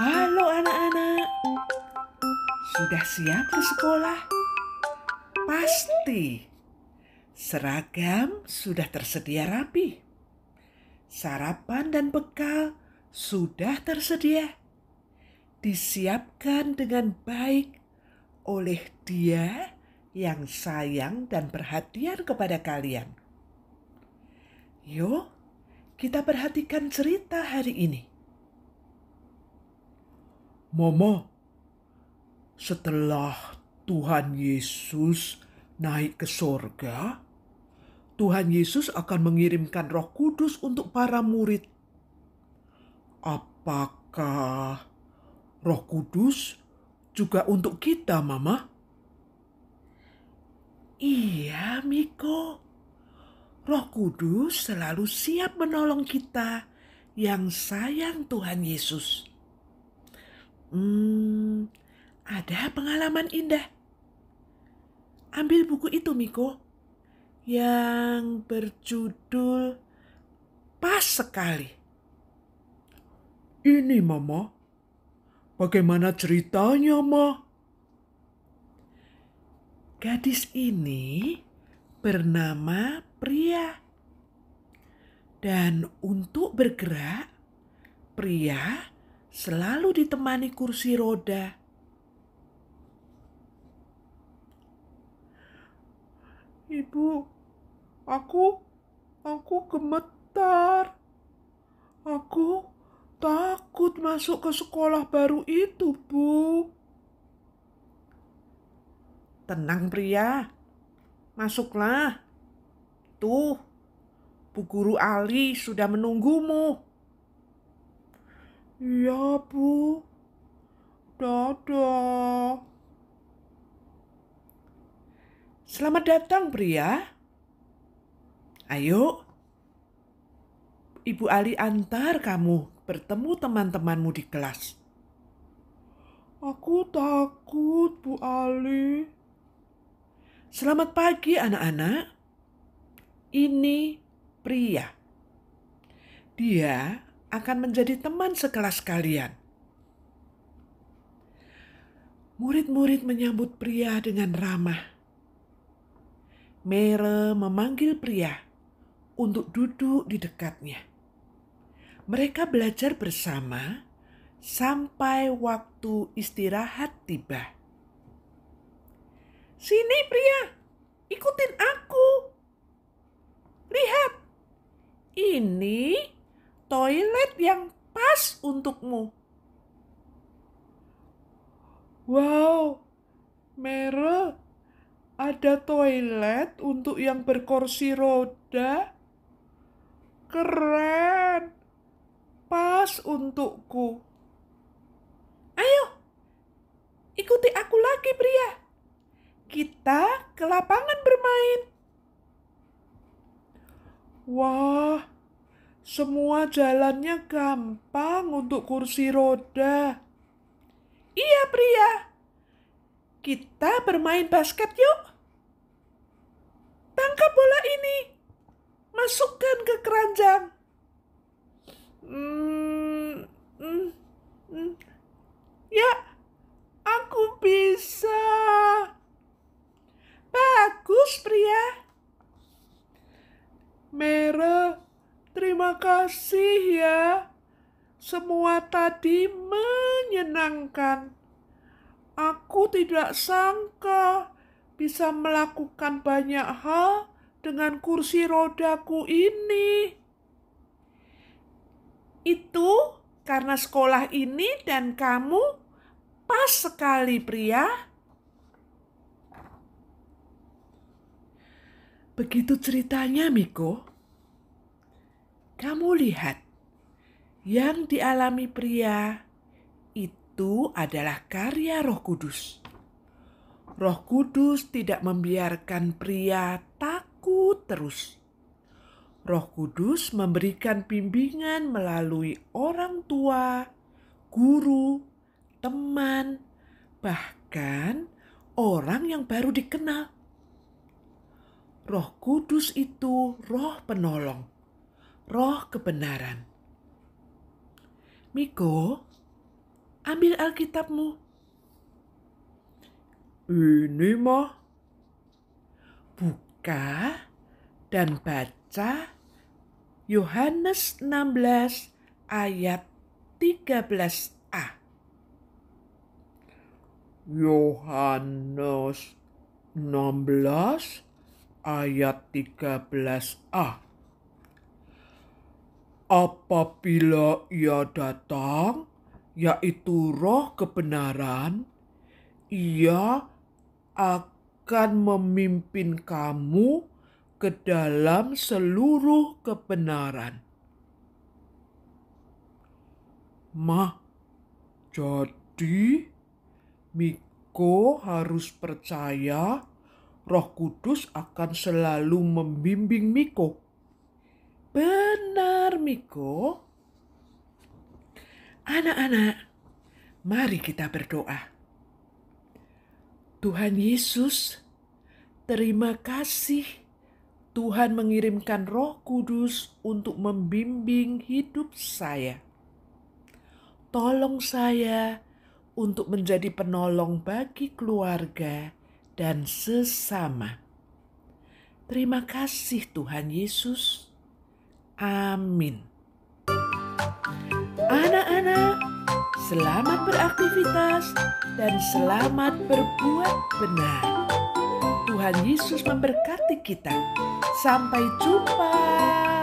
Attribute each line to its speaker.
Speaker 1: Halo anak-anak. Sudah siap ke sekolah? Pasti. Seragam sudah tersedia rapi. Sarapan dan bekal sudah tersedia. Disiapkan dengan baik oleh Dia yang sayang dan perhatian kepada kalian. Yuk, kita perhatikan cerita hari ini. Momo, setelah Tuhan Yesus naik ke sorga, Tuhan Yesus akan mengirimkan roh kudus untuk para murid. Apakah roh kudus juga untuk kita, Mama? Iya, Miko. Roh kudus selalu siap menolong kita yang sayang Tuhan Yesus. Hmm, ada pengalaman indah. Ambil buku itu, Miko. Yang berjudul Pas Sekali. Ini, Mama. Bagaimana ceritanya, Ma? Gadis ini bernama Pria. Dan untuk bergerak, Pria selalu ditemani kursi roda. Ibu, aku, aku gemetar. Aku takut masuk ke sekolah baru itu, Bu. Tenang, pria. Masuklah. Tuh, Bu Guru Ali sudah menunggumu. Iya, Bu. Dadah. Selamat datang, pria. Ayo. Ibu Ali antar kamu bertemu teman-temanmu di kelas. Aku takut, Bu Ali. Selamat pagi, anak-anak. Ini pria. Dia akan menjadi teman sekelas kalian. Murid-murid menyambut pria dengan ramah. Mere memanggil pria untuk duduk di dekatnya. Mereka belajar bersama sampai waktu istirahat tiba. Sini pria, ikutin aku. Lihat, ini toilet yang pas untukmu. Wow, Mere, ada toilet untuk yang berkursi roda? Keren, pas untukku. Ayo, ikuti aku lagi, pria. Kita ke lapangan bermain. Wah, semua jalannya gampang untuk kursi roda. Iya, pria. Kita bermain basket yuk. Tangkap bola ini. Masukkan ke keranjang. Hmm, hmm. kasih ya. Semua tadi menyenangkan. Aku tidak sangka bisa melakukan banyak hal dengan kursi rodaku ini. Itu karena sekolah ini dan kamu pas sekali, pria. Begitu ceritanya, Miko. Kamu lihat, yang dialami pria itu adalah karya Roh Kudus. Roh Kudus tidak membiarkan pria takut terus. Roh Kudus memberikan bimbingan melalui orang tua, guru, teman, bahkan orang yang baru dikenal. Roh Kudus itu roh penolong roh kebenaran. Miko, ambil Alkitabmu. Ini mah. Buka dan baca Yohanes 16 ayat 13a. Yohanes 16 ayat 13a apabila ia datang, yaitu roh kebenaran, ia akan memimpin kamu ke dalam seluruh kebenaran. Ma, jadi Miko harus percaya Roh Kudus akan selalu membimbing Miko. Benar, Miko. Anak-anak, mari kita berdoa. Tuhan Yesus, terima kasih Tuhan mengirimkan Roh Kudus untuk membimbing hidup saya. Tolong saya untuk menjadi penolong bagi keluarga dan sesama. Terima kasih, Tuhan Yesus. Amin. Anak-anak, selamat beraktivitas dan selamat berbuat benar. Tuhan Yesus memberkati kita. Sampai jumpa.